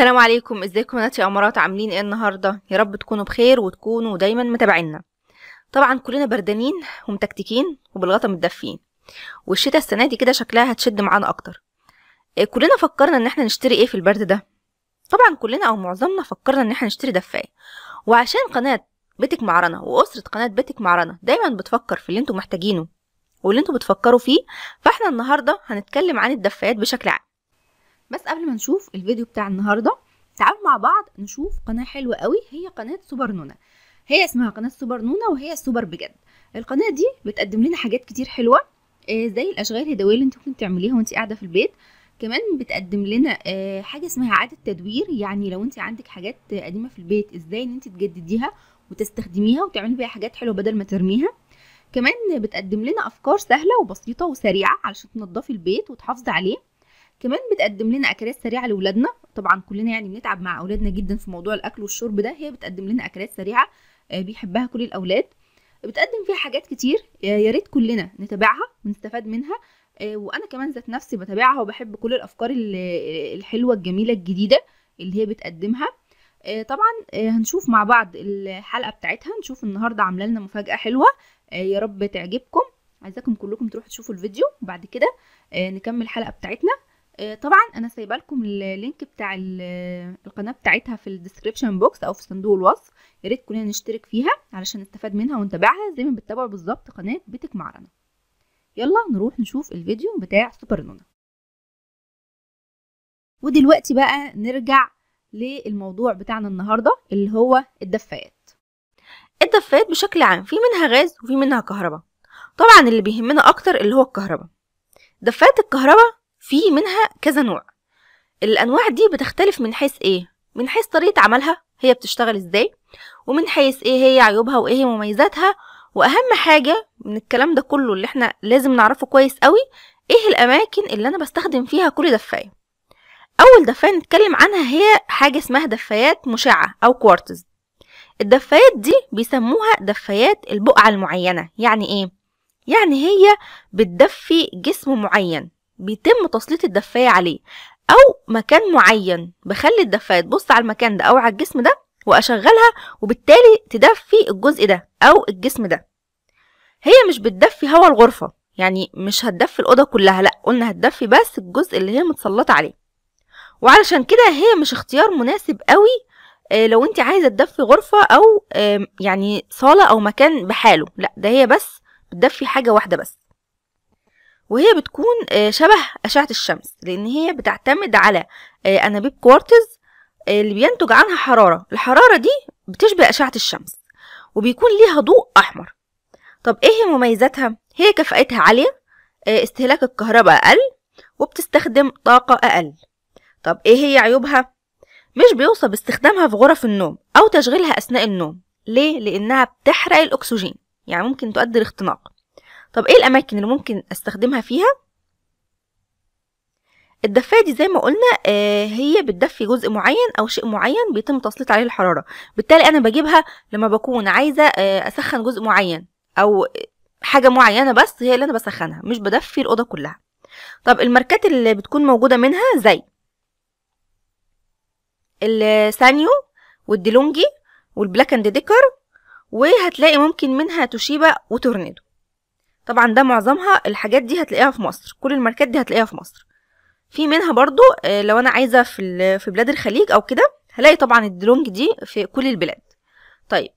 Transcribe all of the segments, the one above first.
السلام عليكم ازيكم ناس يا امارات عاملين ايه النهارده يا رب تكونوا بخير وتكونوا دايما متابعينا طبعا كلنا بردانين ومتكتكين وبالغطا متدفين والشتا السنه دي كده شكلها هتشد معانا اكتر إيه، كلنا فكرنا ان احنا نشتري ايه في البرد ده طبعا كلنا او معظمنا فكرنا ان احنا نشتري دفايه وعشان قناه بيتك معرنة واسره قناه بيتك معرنة دايما بتفكر في اللي انتم محتاجينه واللي انتم بتفكروا فيه فاحنا النهارده هنتكلم عن الدفايات بشكل عام بس قبل ما نشوف الفيديو بتاع النهارده تعالوا مع بعض نشوف قناه حلوه قوي هي قناه سوبر نونا هي اسمها قناه سوبر نونا وهي السوبر بجد القناه دي بتقدم لنا حاجات كتير حلوه آه، زي الاشغال اليدويه اللي انت ممكن تعمليها وانت قاعده في البيت كمان بتقدم لنا آه، حاجه اسمها اعاده تدوير يعني لو انت عندك حاجات قديمه في البيت ازاي ان انت تجدديها وتستخدميها وتعملي بيها حاجات حلوه بدل ما ترميها كمان بتقدم لنا افكار سهله وبسيطه وسريعه علشان تنضفي البيت وتحافظي عليه كمان بتقدم لنا اكلات سريعه لاولادنا طبعا كلنا يعني بنتعب مع اولادنا جدا في موضوع الاكل والشرب ده هي بتقدم لنا اكلات سريعه آه، بيحبها كل الاولاد بتقدم فيها حاجات كتير آه، يا ريت كلنا نتابعها ونستفاد منها آه، وانا كمان ذات نفسي بتابعها وبحب كل الافكار الحلوه الجميله الجديده اللي هي بتقدمها طبعا هنشوف مع بعض الحلقه بتاعتها نشوف النهارده عامله لنا مفاجاه حلوه يا رب تعجبكم عايزاكم كلكم تروحوا تشوفوا الفيديو وبعد كده نكمل الحلقه بتاعتنا آه، طبعا انا سايبه لكم اللينك بتاع القناه بتاعتها في الديسكريبشن بوكس او في صندوق الوصف يا ريت كلنا نشترك فيها علشان نستفاد منها ونتابعها زي ما بتتابعوا بالظبط قناه بيتك مع رنا يلا نروح نشوف الفيديو بتاع سوبر نونا ودلوقتي بقى نرجع للموضوع بتاعنا النهارده اللي هو الدفايات الدفايات بشكل عام في منها غاز وفي منها كهرباء طبعا اللي بيهمنا اكتر اللي هو الكهرباء دفايات الكهرباء في منها كذا نوع الانواع دي بتختلف من حيث ايه من حيث طريقه عملها هي بتشتغل ازاي ومن حيث ايه هي عيوبها وايه هي مميزاتها واهم حاجه من الكلام ده كله اللي احنا لازم نعرفه كويس قوي ايه الاماكن اللي انا بستخدم فيها كل دفايه اول دفايه نتكلم عنها هي حاجه اسمها دفايات مشعه او كوارتز الدفايات دي بيسموها دفايات البقعه المعينه يعني ايه يعني هي بتدفي جسم معين بيتم تسليط الدفاية عليه أو مكان معين بخلي الدفاية تبص على المكان ده أو على الجسم ده وأشغلها وبالتالي تدفي الجزء ده أو الجسم ده هي مش بتدفي هوا الغرفة يعني مش هتدفي الأوضة كلها لأ قلنا هتدفي بس الجزء اللي هي متسلطة عليه وعلشان كده هي مش اختيار مناسب قوي آه، لو انت عايزه تدفي غرفه او يعني صاله او مكان بحاله لا ده هي بس بتدفي حاجه واحده بس وهي بتكون آه، شبه أشعة الشمس لأن هي بتعتمد على آه، أنابيب كوارتز آه، اللي بينتج عنها حرارة الحرارة دي بتشبه أشعة الشمس وبيكون ليها ضوء أحمر طب إيه مميزاتها؟ هي كفاءتها عالية استهلاك الكهرباء أقل وبتستخدم طاقة أقل طب إيه هي عيوبها؟ مش بيوصف استخدامها في غرف النوم أو تشغيلها أثناء النوم ليه؟ لأنها بتحرق الأكسجين يعني ممكن تؤدي لاختناق طب ايه الاماكن اللي ممكن استخدمها فيها الدفاية دي زي ما قلنا آه هي بتدفي جزء معين او شيء معين بيتم تسليط عليه الحرارة بالتالي انا بجيبها لما بكون عايزة آه اسخن جزء معين او حاجة معينة بس هي اللي انا بسخنها مش بدفي الأوضة كلها طب الماركات اللي بتكون موجودة منها زي السانيو والديلونجي والبلاك اند ديكر وهتلاقي ممكن منها توشيبا وتورنيدو طبعا ده معظمها الحاجات دي هتلاقيها في مصر كل الماركات دي هتلاقيها في مصر في منها برضو آه، لو انا عايزه في في بلاد الخليج او كده هلاقي طبعا الدلونج دي في كل البلاد طيب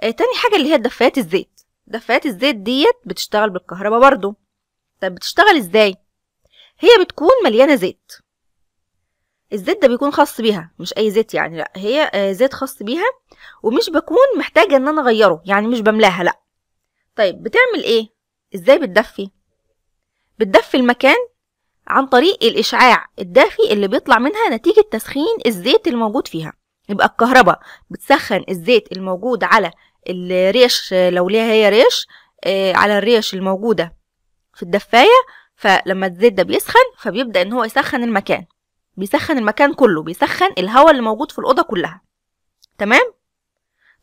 آه، تاني حاجه اللي هي دفايات الزيت دفايات الزيت ديت بتشتغل بالكهرباء برضو طب بتشتغل ازاي هي بتكون مليانه زيت الزيت ده بيكون خاص بيها مش اي زيت يعني لا هي آه، زيت خاص بيها ومش بكون محتاجه ان انا اغيره يعني مش بملاها لا طيب بتعمل ايه ازاي بتدفي بتدفي المكان عن طريق الإشعاع الدافي اللي بيطلع منها نتيجة تسخين الزيت الموجود فيها يبقى الكهرباء بتسخن الزيت الموجود على الريش لو ليها هي ريش آه، على الريش الموجودة في الدفاية فلما الزيت ده بيسخن فبيبدأ ان هو يسخن المكان بيسخن المكان كله بيسخن الهواء اللي موجود في الأوضة كلها تمام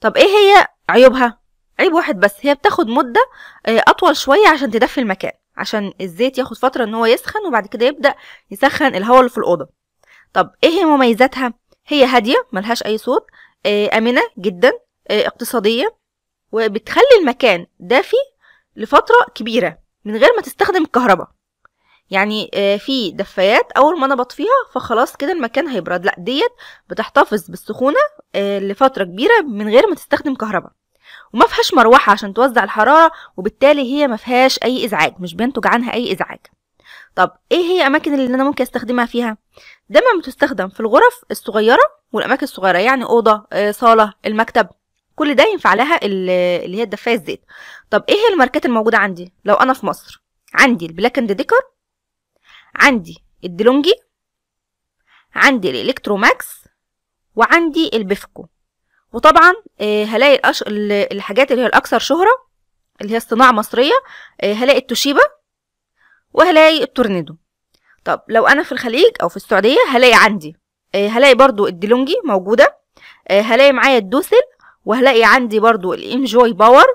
طب ايه هي عيوبها عيب واحد بس هي بتاخد مدة آه، أطول شوية عشان تدفي المكان عشان الزيت ياخد فترة ان هو يسخن وبعد كده يبدأ يسخن الهواء اللي في الأوضة طب ايه هي مميزاتها هي هادية ملهاش أي صوت آه، آمنة جدا آه، اقتصادية وبتخلي المكان دافي لفترة كبيرة من غير ما تستخدم الكهرباء يعني في دفايات اول ما انا بطفيها فخلاص كده المكان هيبرد لا ديت بتحتفظ بالسخونه لفتره كبيره من غير ما تستخدم كهرباء وما فيهاش مروحه عشان توزع الحراره وبالتالي هي ما فيهاش اي ازعاج مش بينتج عنها اي ازعاج طب ايه هي اماكن اللي انا ممكن استخدمها فيها دايما بتستخدم في الغرف الصغيره والاماكن الصغيره يعني اوضه آه، صاله المكتب كل ده ينفع لها اللي هي الدفايه الزيت طب ايه هي الماركات الموجوده عندي لو انا في مصر عندي البلاك اند ديكر عندي الديلونجي عندي الالكتروماكس وعندي البيفكو وطبعا آه، هلاقي الحاجات اللي هي الاكثر شهرة اللي هي الصناعة مصرية آه، هلاقي التوشيبا وهلاقي التورنيدو طب لو انا في الخليج او في السعودية هلاقي عندي آه، هلاقي برضو الديلونجي موجودة هلاقي معايا الدوسل وهلاقي عندي برضو الانجوي باور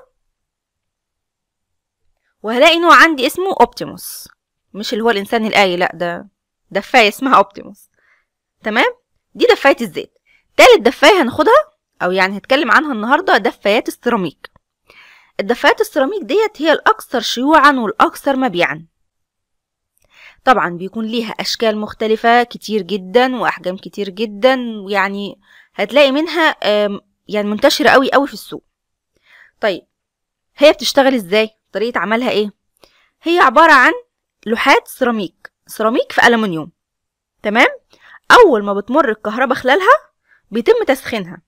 وهلاقي نوع عندي اسمه اوبتيموس مش اللي هو الانسان الآلي لا ده دفاية اسمها اوبتيموس تمام دي دفاية الزيت تالت دفاية هناخدها او يعني هتكلم عنها النهارده دفايات السيراميك الدفايات السيراميك ديت هي الاكثر شيوعا والاكثر مبيعا طبعا بيكون ليها اشكال مختلفه كتير جدا واحجام كتير جدا يعني هتلاقي منها يعني منتشره قوي قوي في السوق طيب هي بتشتغل ازاي طريقه عملها ايه هي عباره عن لوحات سيراميك سيراميك في الومنيوم تمام اول ما بتمر الكهرباء خلالها بيتم تسخينها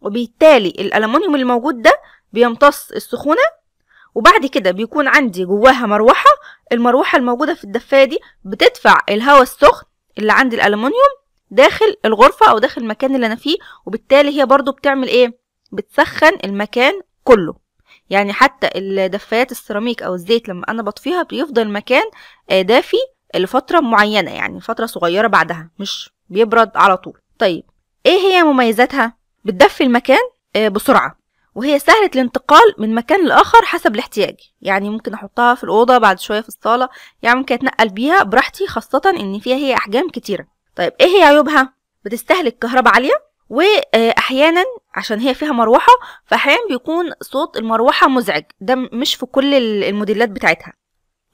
وبالتالي الألمونيوم الموجود ده بيمتص السخونة وبعد كده بيكون عندي جواها مروحة المروحة الموجودة في الدفاية دي بتدفع الهواء السخن اللي عند الألمونيوم داخل الغرفة أو داخل المكان اللي أنا فيه وبالتالي هي برضو بتعمل إيه؟ بتسخن المكان كله يعني حتى الدفايات السيراميك أو الزيت لما أنا بطفيها بيفضل المكان آه، دافي لفترة معينة يعني فترة صغيرة بعدها مش بيبرد على طول طيب إيه هي مميزاتها؟ بتدفي المكان آه، بسرعة وهي سهلة الانتقال من مكان لآخر حسب الاحتياج يعني ممكن أحطها في الأوضة بعد شوية في الصالة يعني ممكن أتنقل بيها براحتي خاصة إن فيها هي أحجام كتيرة طيب إيه هي عيوبها؟ بتستهلك كهرباء عالية واحيانا عشان هي فيها مروحه فاحيانا بيكون صوت المروحه مزعج ده مش في كل الموديلات بتاعتها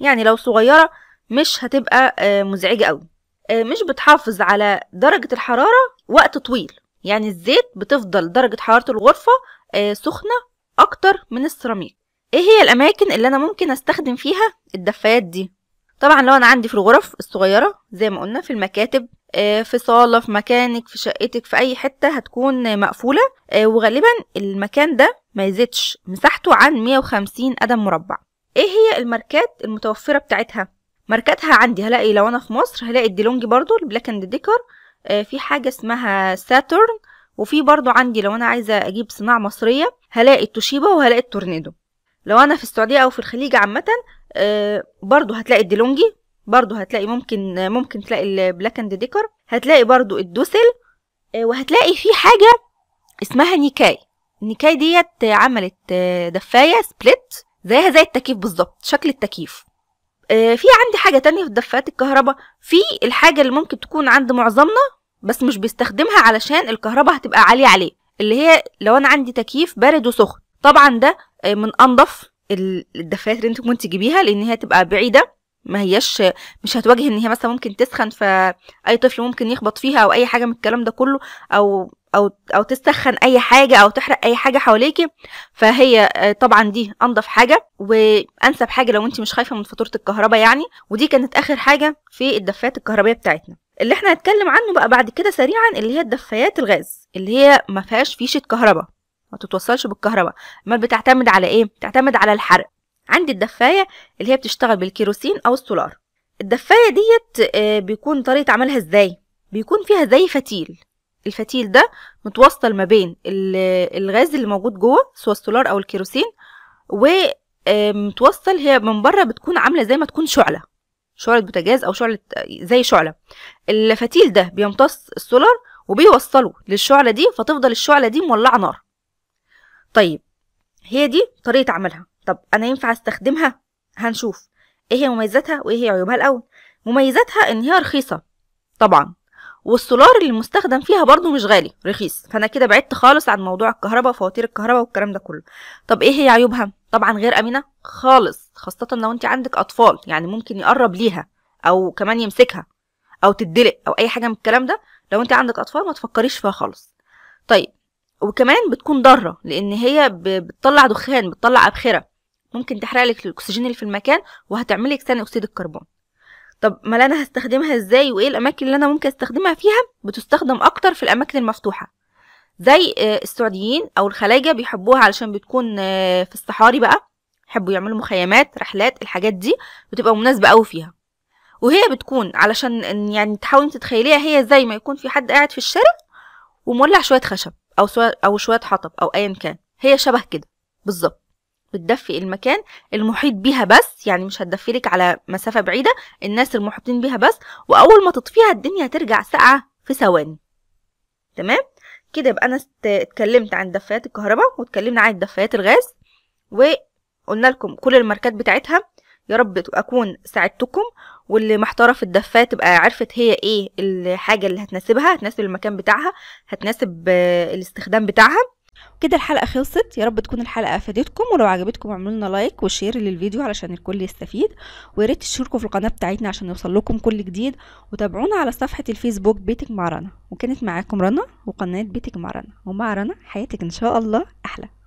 يعني لو صغيره مش هتبقى آه، مزعجه قوي آه، مش بتحافظ على درجه الحراره وقت طويل يعني الزيت بتفضل درجة حرارة الغرفة آه، سخنة أكتر من السيراميك ايه هي الأماكن اللي أنا ممكن أستخدم فيها الدفايات دي طبعا لو أنا عندي في الغرف الصغيرة زي ما قلنا في المكاتب آه، في صالة في مكانك في شقتك في أي حتة هتكون مقفولة آه، وغالبا المكان ده ما يزيدش مساحته عن 150 قدم مربع ايه هي الماركات المتوفرة بتاعتها ماركاتها عندي هلاقي لو انا في مصر هلاقي الديلونجي برضو البلاك اند ديكر آه، في حاجة اسمها ساتورن وفي برضو عندي لو انا عايزة اجيب صناعة مصرية هلاقي التوشيبا وهلاقي التورنيدو لو انا في السعودية او في الخليج عامة آه، برضو هتلاقي الديلونجي برضو هتلاقي ممكن ممكن تلاقي البلاك اند ديكر هتلاقي برضو الدوسل آه، وهتلاقي في حاجة اسمها نيكاي النيكاي ديت عملت دفاية سبليت زيها زي التكييف بالظبط شكل التكييف في عندي حاجة تانية في دفايات الكهرباء في الحاجة اللي ممكن تكون عند معظمنا بس مش بيستخدمها علشان الكهرباء هتبقى عاليه عليه اللي هي لو انا عندي تكييف بارد وسخن طبعا ده آه، من انضف الدفاتر اللي انت ممكن تجيبيها لان هي تبقى بعيده ما هيش مش هتواجه ان هي مثلا ممكن تسخن فاي طفل ممكن يخبط فيها او اي حاجه من الكلام ده كله او او او تسخن اي حاجه او تحرق اي حاجه حواليكي فهي آه، طبعا دي انضف حاجه وانسب حاجه لو انت مش خايفه من فاتوره الكهرباء يعني ودي كانت اخر حاجه في الدفات الكهربائيه بتاعتنا اللي احنا هنتكلم عنه بقى بعد كده سريعا اللي هي الدفايات الغاز اللي هي ما فيهاش فيشه كهرباء ما تتوصلش بالكهرباء امال بتعتمد على ايه بتعتمد على الحرق عندي الدفايه اللي هي بتشتغل بالكيروسين او السولار الدفايه ديت آه، بيكون طريقه عملها ازاي بيكون فيها زي فتيل الفتيل ده متوصل ما بين الغاز اللي موجود جوه سواء السولار او الكيروسين ومتوصل آه، هي من بره بتكون عامله زي ما تكون شعله شعلة بوتاجاز أو شعلة زي شعلة الفتيل ده بيمتص السولار وبيوصله للشعلة دي فتفضل الشعلة دي مولعة نار طيب هي دي طريقة عملها طب أنا ينفع استخدمها هنشوف ايه هي مميزاتها وايه هي عيوبها الأول مميزاتها إن هي رخيصة طبعا والسولار اللي مستخدم فيها برضو مش غالي رخيص فانا كده بعدت خالص عن موضوع الكهرباء وفواتير الكهرباء والكلام ده كله طب ايه هي عيوبها طبعا غير امنه خالص خاصة لو انت عندك اطفال يعني ممكن يقرب ليها او كمان يمسكها او تدلق او اي حاجة من الكلام ده لو انت عندك اطفال ما تفكريش فيها خالص طيب وكمان بتكون ضارة لان هي بتطلع دخان بتطلع ابخرة ممكن تحرقلك الاكسجين اللي في المكان وهتعملك ثاني اكسيد الكربون طب ما انا هستخدمها ازاي وايه الاماكن اللي انا ممكن استخدمها فيها بتستخدم اكتر في الاماكن المفتوحه زي آه، السعوديين او الخلايجه بيحبوها علشان بتكون آه، في الصحاري بقى بيحبوا يعملوا مخيمات رحلات الحاجات دي بتبقى مناسبه قوي فيها وهي بتكون علشان يعني تحاولي تتخيليها هي زي ما يكون في حد قاعد في الشارع ومولع شويه خشب او او شويه حطب او ايا كان هي شبه كده بالظبط بتدفي المكان المحيط بيها بس يعني مش هتدفي لك على مسافه بعيده الناس المحيطين بيها بس واول ما تطفيها الدنيا هترجع ساقعه في ثواني تمام كده يبقى انا اتكلمت عن دفايات الكهرباء واتكلمنا عن دفايات الغاز و قلنا لكم كل الماركات بتاعتها يا رب اكون ساعدتكم واللي محتاره في الدفاه تبقى عرفت هي ايه الحاجه اللي هتناسبها هتناسب المكان بتاعها هتناسب آه، الاستخدام بتاعها كده الحلقه خلصت يا رب تكون الحلقه افادتكم ولو عجبتكم اعملوا لنا لايك وشير للفيديو علشان الكل يستفيد ويا ريت تشتركوا في القناه بتاعتنا عشان يوصل لكم كل جديد وتابعونا على صفحه الفيسبوك بيتك مع رنا وكانت معاكم رنا وقناه بيتك مع رنا ومع رنا حياتك ان شاء الله احلى